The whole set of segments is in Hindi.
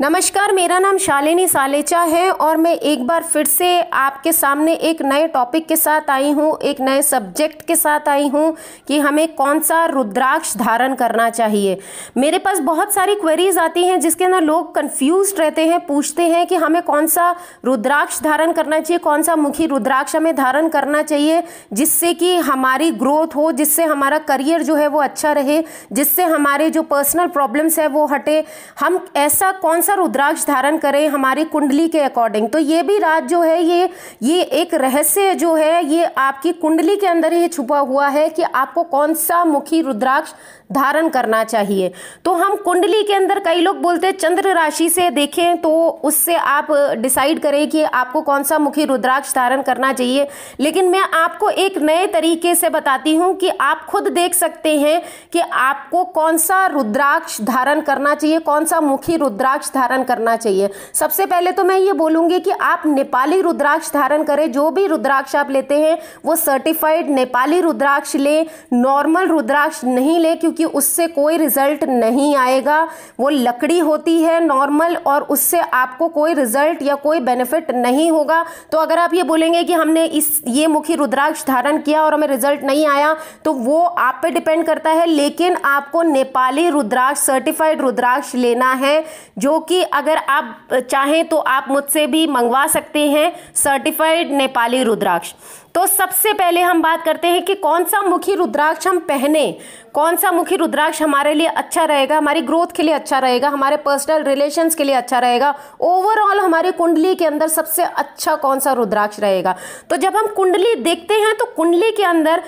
नमस्कार मेरा नाम शालिनी सालेचा है और मैं एक बार फिर से आपके सामने एक नए टॉपिक के साथ आई हूँ एक नए सब्जेक्ट के साथ आई हूँ कि हमें कौन सा रुद्राक्ष धारण करना चाहिए मेरे पास बहुत सारी क्वेरीज आती हैं जिसके अंदर लोग कंफ्यूज रहते हैं पूछते हैं कि हमें कौन सा रुद्राक्ष धारण करना चाहिए कौन सा मुखी रुद्राक्ष हमें धारण करना चाहिए जिससे कि हमारी ग्रोथ हो जिससे हमारा करियर जो है वो अच्छा रहे जिससे हमारे जो पर्सनल प्रॉब्लम्स है वो हटे हम ऐसा कौन सा रुद्राक्ष धारण करें हमारी कुंडली के अकॉर्डिंग तो ये भी राज जो है ये ये एक रहस्य जो है ये आपकी कुंडली के अंदर ही छुपा हुआ है कि आपको कौन सा मुखी रुद्राक्ष धारण करना चाहिए तो हम कुंडली के अंदर कई लोग बोलते हैं चंद्र राशि से देखें तो उससे आप डिसाइड करें कि आपको कौन सा मुखी रुद्राक्ष धारण करना चाहिए लेकिन मैं आपको एक नए तरीके से बताती हूँ कि आप खुद देख सकते हैं कि आपको कौन सा रुद्राक्ष धारण करना चाहिए कौन सा मुखी रुद्राक्ष धारण करना चाहिए सबसे पहले तो मैं ये बोलूँगी कि आप नेपाली रुद्राक्ष धारण करें जो भी रुद्राक्ष आप लेते हैं वो सर्टिफाइड नेपाली रुद्राक्ष लें नॉर्मल रुद्राक्ष नहीं लें क्योंकि क्योंकि उससे कोई रिज़ल्ट नहीं आएगा वो लकड़ी होती है नॉर्मल और उससे आपको कोई रिज़ल्ट या कोई बेनिफिट नहीं होगा तो अगर आप ये बोलेंगे कि हमने इस ये मुखी रुद्राक्ष धारण किया और हमें रिज़ल्ट नहीं आया तो वो आप पे डिपेंड करता है लेकिन आपको नेपाली रुद्राक्ष सर्टिफाइड रुद्राक्ष लेना है जो कि अगर आप चाहें तो आप मुझसे भी मंगवा सकते हैं सर्टिफाइड नेपाली रुद्राक्ष तो सबसे पहले हम बात करते हैं कि कौन सा मुखी रुद्राक्ष हम पहने कौन सा मुखी रुद्राक्ष हमारे लिए अच्छा रहेगा हमारी ग्रोथ के लिए अच्छा रहेगा हमारे पर्सनल रिलेशंस के लिए अच्छा रहेगा ओवरऑल हमारी कुंडली के अंदर सबसे अच्छा कौन सा रुद्राक्ष रहेगा तो जब हम कुंडली देखते हैं तो कुंडली के अंदर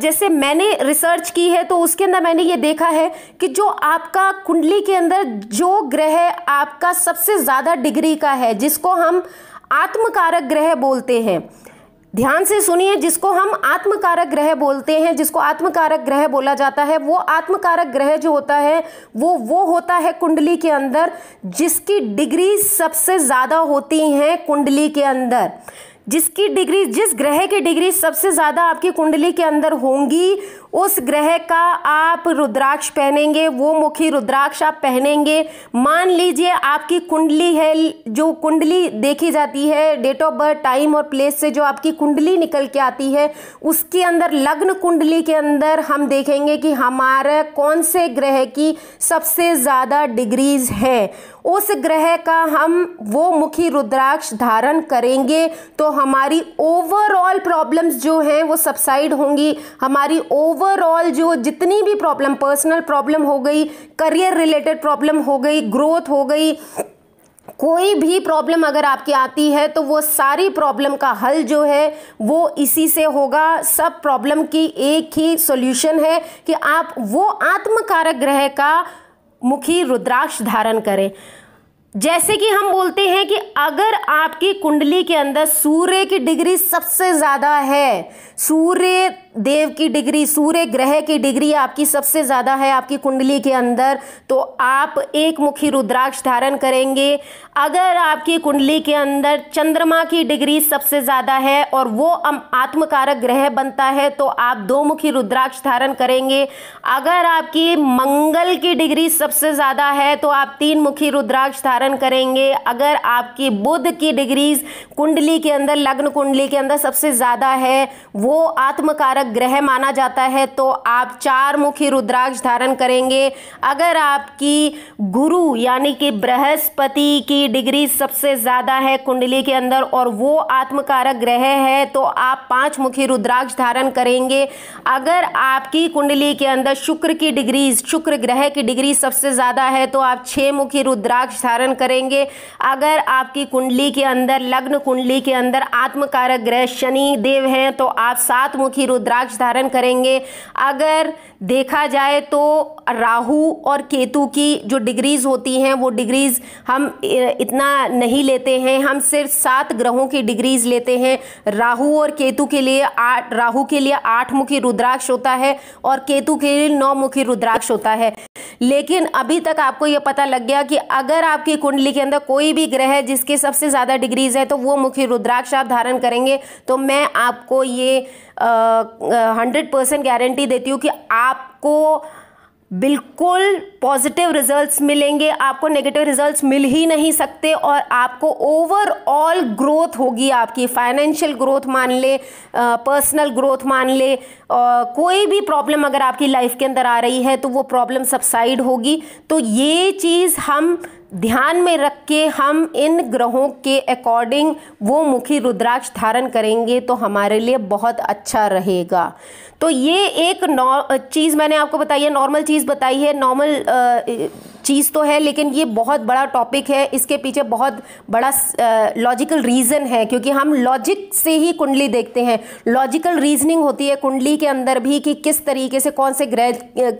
जैसे मैंने रिसर्च की है तो उसके अंदर मैंने ये देखा है कि जो आपका कुंडली के अंदर जो ग्रह आपका सबसे ज़्यादा डिग्री का है जिसको हम आत्मकारक ग्रह बोलते हैं ध्यान से सुनिए जिसको हम आत्मकारक ग्रह बोलते हैं जिसको आत्मकारक ग्रह बोला जाता है वो आत्मकारक ग्रह जो होता है वो वो होता है कुंडली के अंदर जिसकी डिग्री सबसे ज़्यादा होती हैं कुंडली के अंदर जिसकी डिग्री जिस ग्रह की डिग्री सबसे ज़्यादा आपकी कुंडली के अंदर होंगी उस ग्रह का आप रुद्राक्ष पहनेंगे वो मुखी रुद्राक्ष आप पहनेंगे मान लीजिए आपकी कुंडली है जो कुंडली देखी जाती है डेट ऑफ बर्थ टाइम और प्लेस से जो आपकी कुंडली निकल के आती है उसके अंदर लग्न कुंडली के अंदर हम देखेंगे कि हमारा कौन से ग्रह की सबसे ज़्यादा डिग्रीज है उस ग्रह का हम वो मुखी रुद्राक्ष धारण करेंगे तो हमारी ओवरऑल प्रॉब्लम्स जो हैं वो सबसाइड होंगी हमारी ओवर ओवरऑल जो जितनी भी प्रॉब्लम पर्सनल प्रॉब्लम हो गई करियर रिलेटेड प्रॉब्लम हो गई ग्रोथ हो गई कोई भी प्रॉब्लम अगर आपकी आती है तो वो सारी प्रॉब्लम का हल जो है वो इसी से होगा सब प्रॉब्लम की एक ही सॉल्यूशन है कि आप वो आत्मकारक ग्रह का मुखी रुद्राक्ष धारण करें जैसे कि हम बोलते हैं कि अगर आपकी कुंडली के अंदर सूर्य की डिग्री सबसे ज़्यादा है सूर्य देव की डिग्री सूर्य ग्रह की डिग्री आपकी सबसे ज़्यादा है आपकी कुंडली के अंदर तो आप एक मुखी रुद्राक्ष धारण करेंगे अगर आपकी कुंडली के अंदर चंद्रमा की डिग्री सबसे ज़्यादा है और वो आत्मकारक ग्रह बनता है तो आप दो मुखी रुद्राक्ष धारण करेंगे अगर आपकी मंगल की डिग्री सबसे ज़्यादा है तो आप तीन मुखी रुद्राक्ष धारण धारण करेंगे अगर आपकी बुद्ध की डिग्रीज कुंडली के अंदर लग्न कुंडली के अंदर सबसे ज़्यादा है वो आत्मकारक ग्रह माना जाता है तो आप चार मुखी रुद्राक्ष धारण करेंगे अगर आपकी गुरु यानी कि बृहस्पति की डिग्री सबसे ज़्यादा है कुंडली के अंदर और वो आत्मकारक ग्रह है तो आप पांच मुखी रुद्राक्ष धारण करेंगे अगर आपकी कुंडली के अंदर शुक्र की डिग्रीज शुक्र ग्रह की डिग्री सबसे ज़्यादा है तो आप छः मुखी रुद्राक्ष धारण धारण करेंगे अगर आपकी कुंडली के अंदर लग्न कुंडली के अंदर आत्मकारक ग्रह शनि देव हैं तो आप सात मुखी रुद्राक्ष धारण करेंगे अगर देखा जाए तो राहु और केतु की जो डिग्रीज होती हैं वो डिग्रीज हम इतना नहीं लेते हैं हम सिर्फ सात ग्रहों की डिग्रीज लेते हैं राहु और केतु के लिए आठ राहु के लिए आठ मुखी रुद्राक्ष होता है और केतु के लिए नौ मुखी रुद्राक्ष होता है लेकिन अभी तक आपको यह पता लग गया कि अगर आपकी कुंडली के अंदर कोई भी ग्रह जिसके सबसे ज़्यादा डिग्रीज है तो वो मुख्य रुद्राक्ष आप धारण करेंगे तो मैं आपको ये हंड्रेड परसेंट गारंटी देती हूँ कि आपको बिल्कुल पॉजिटिव रिजल्ट्स मिलेंगे आपको नेगेटिव रिजल्ट्स मिल ही नहीं सकते और आपको ओवरऑल ग्रोथ होगी आपकी फाइनेंशियल ग्रोथ मान ले पर्सनल ग्रोथ मान ले आ, कोई भी प्रॉब्लम अगर आपकी लाइफ के अंदर आ रही है तो वो प्रॉब्लम सबसाइड होगी तो ये चीज़ हम ध्यान में रख के हम इन ग्रहों के अकॉर्डिंग वो मुखी रुद्राक्ष धारण करेंगे तो हमारे लिए बहुत अच्छा रहेगा तो ये एक चीज़ मैंने आपको बताई है नॉर्मल चीज़ बताई है नॉर्मल चीज़ तो है लेकिन ये बहुत बड़ा टॉपिक है इसके पीछे बहुत बड़ा लॉजिकल रीज़न है क्योंकि हम लॉजिक से ही कुंडली देखते हैं लॉजिकल रीजनिंग होती है कुंडली के अंदर भी कि किस तरीके से कौन से ग्रह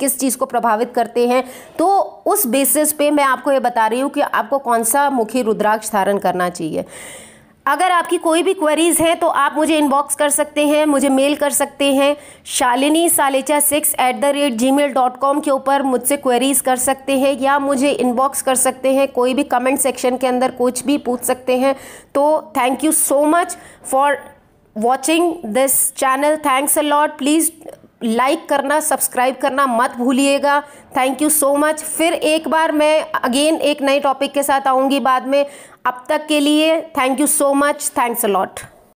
किस चीज़ को प्रभावित करते हैं तो उस बेसिस पे मैं आपको ये बता रही हूँ कि आपको कौन सा मुखी रुद्राक्ष धारण करना चाहिए अगर आपकी कोई भी क्वेरीज़ हैं तो आप मुझे इनबॉक्स कर सकते हैं मुझे मेल कर सकते हैं Shalini Salecha six eight the rate Gmail dot com के ऊपर मुझसे क्वेरीज़ कर सकते हैं या मुझे इनबॉक्स कर सकते हैं कोई भी कमेंट सेक्शन के अंदर कुछ भी पूछ सकते हैं तो thank you so much for watching this channel thanks a lot please like करना सब्सक्राइब करना मत भूलिएगा थैंक यू सो मच फिर एक बार मैं अगेन एक नए टॉपिक के साथ आऊँगी बाद में अब तक के लिए thank you so much thanks a lot